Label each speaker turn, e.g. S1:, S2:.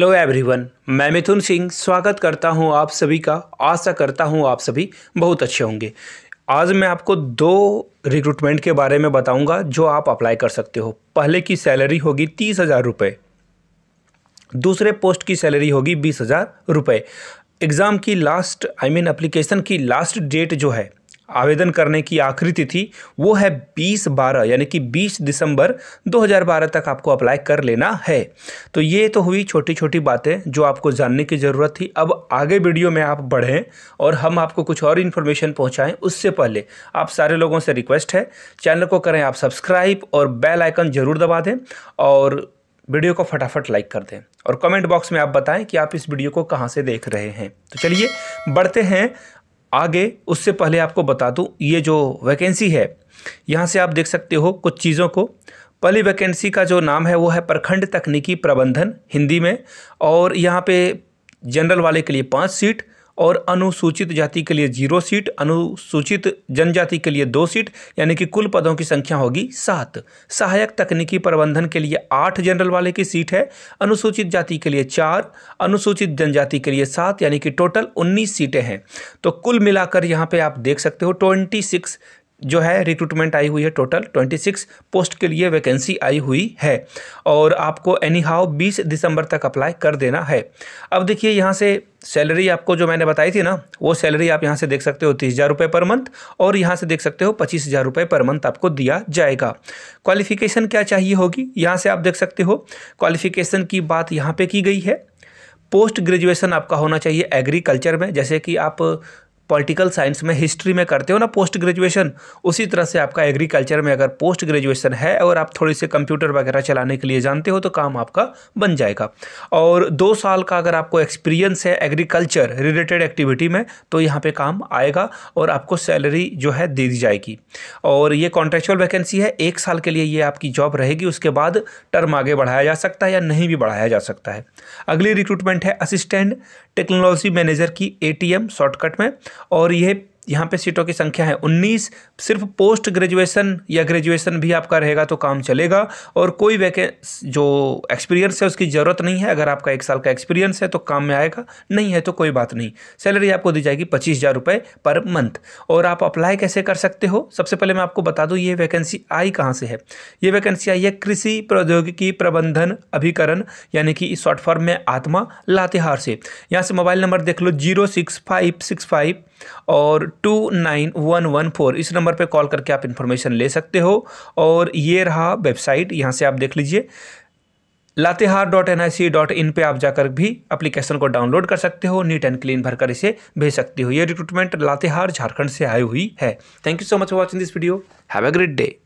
S1: hello everyone मैं मिथुन सिंह स्वागत करता हूं आप सभी का आशा करता हूं आप सभी बहुत अच्छे होंगे आज मैं आपको दो रिक्रूटमेंट के बारे में बताऊंगा जो आप अप्लाई कर सकते हो पहले की सैलरी होगी तीस हज़ार रुपये दूसरे पोस्ट की सैलरी होगी बीस हज़ार रुपये एग्ज़ाम की लास्ट आई मीन अप्लीकेशन की लास्ट डेट जो है आवेदन करने की आखिरी तिथि वो है 20 बारह यानी कि 20 दिसंबर 2012 तक आपको अप्लाई कर लेना है तो ये तो हुई छोटी छोटी बातें जो आपको जानने की ज़रूरत थी अब आगे वीडियो में आप बढ़ें और हम आपको कुछ और इन्फॉर्मेशन पहुँचाएँ उससे पहले आप सारे लोगों से रिक्वेस्ट है चैनल को करें आप सब्सक्राइब और बेल आइकन ज़रूर दबा दें और वीडियो को फटाफट लाइक कर दें और कमेंट बॉक्स में आप बताएं कि आप इस वीडियो को कहाँ से देख रहे हैं तो चलिए बढ़ते हैं आगे उससे पहले आपको बता दूं ये जो वैकेंसी है यहाँ से आप देख सकते हो कुछ चीज़ों को पहली वैकेंसी का जो नाम है वो है प्रखंड तकनीकी प्रबंधन हिंदी में और यहाँ पे जनरल वाले के लिए पाँच सीट और अनुसूचित जाति के लिए जीरो सीट अनुसूचित जनजाति के लिए दो सीट यानी कि कुल पदों की संख्या होगी सात सहायक तकनीकी प्रबंधन के लिए आठ जनरल वाले की सीट है अनुसूचित जाति के लिए चार अनुसूचित जनजाति के लिए सात यानी कि टोटल उन्नीस सीटें हैं तो कुल मिलाकर यहाँ पर आप देख सकते हो ट्वेंटी सिक्स जो है रिक्रूटमेंट आई हुई है टोटल 26 पोस्ट के लिए वैकेंसी आई हुई है और आपको एनी हाउ बीस दिसंबर तक अप्लाई कर देना है अब देखिए यहाँ से सैलरी आपको जो मैंने बताई थी ना वो सैलरी आप यहाँ से देख सकते हो तीस हज़ार रुपये पर मंथ और यहाँ से देख सकते हो पच्चीस हज़ार रुपये पर मंथ आपको दिया जाएगा क्वालिफिकेशन क्या चाहिए होगी यहाँ से आप देख सकते हो क्वालिफिकेशन की बात यहाँ पर की गई है पोस्ट ग्रेजुएशन आपका होना चाहिए एग्रीकल्चर में जैसे कि आप पॉलिटिकल साइंस में हिस्ट्री में करते हो ना पोस्ट ग्रेजुएशन उसी तरह से आपका एग्रीकल्चर में अगर पोस्ट ग्रेजुएशन है और आप थोड़ी से कंप्यूटर वगैरह चलाने के लिए जानते हो तो काम आपका बन जाएगा और दो साल का अगर आपको एक्सपीरियंस है एग्रीकल्चर रिलेटेड एक्टिविटी में तो यहाँ पर काम आएगा और आपको सैलरी जो है दे दी जाएगी और ये कॉन्ट्रेक्चुअल वैकेंसी है एक साल के लिए ये आपकी जॉब रहेगी उसके बाद टर्म आगे बढ़ाया जा सकता है या नहीं भी बढ़ाया जा सकता है अगली रिक्रूटमेंट है असिस्टेंट टेक्नोलॉजी मैनेजर की एटीएम शॉर्टकट में और यह यहाँ पे सीटों की संख्या है 19 सिर्फ पोस्ट ग्रेजुएशन या ग्रेजुएशन भी आपका रहेगा तो काम चलेगा और कोई वैके जो एक्सपीरियंस है उसकी ज़रूरत नहीं है अगर आपका एक साल का एक्सपीरियंस है तो काम में आएगा नहीं है तो कोई बात नहीं सैलरी आपको दी जाएगी पच्चीस हज़ार रुपये पर मंथ और आप अप्लाई कैसे कर सकते हो सबसे पहले मैं आपको बता दूँ ये वैकेंसी आई कहाँ से है ये वैकेंसी आई है कृषि प्रौद्योगिकी प्रबंधन अभिकरण यानी कि इस शॉर्ट फॉर्म में आत्मा लातेहार से यहाँ से मोबाइल नंबर देख लो zero six five six five और two nine one one four इस नंबर पे कॉल करके आप इन्फॉर्मेशन ले सकते हो और ये रहा वेबसाइट यहाँ से आप देख लीजिए Latehar dot N I C dot in पर आप जाकर भी अप्लीकेशन को डाउनलोड कर सकते हो नीट एंड क्लीन भरकर इसे भेज सकते हो ये रिक्रूटमेंट लातेहार झारखंड से आई हुई है thank you so much for watching this video have a great day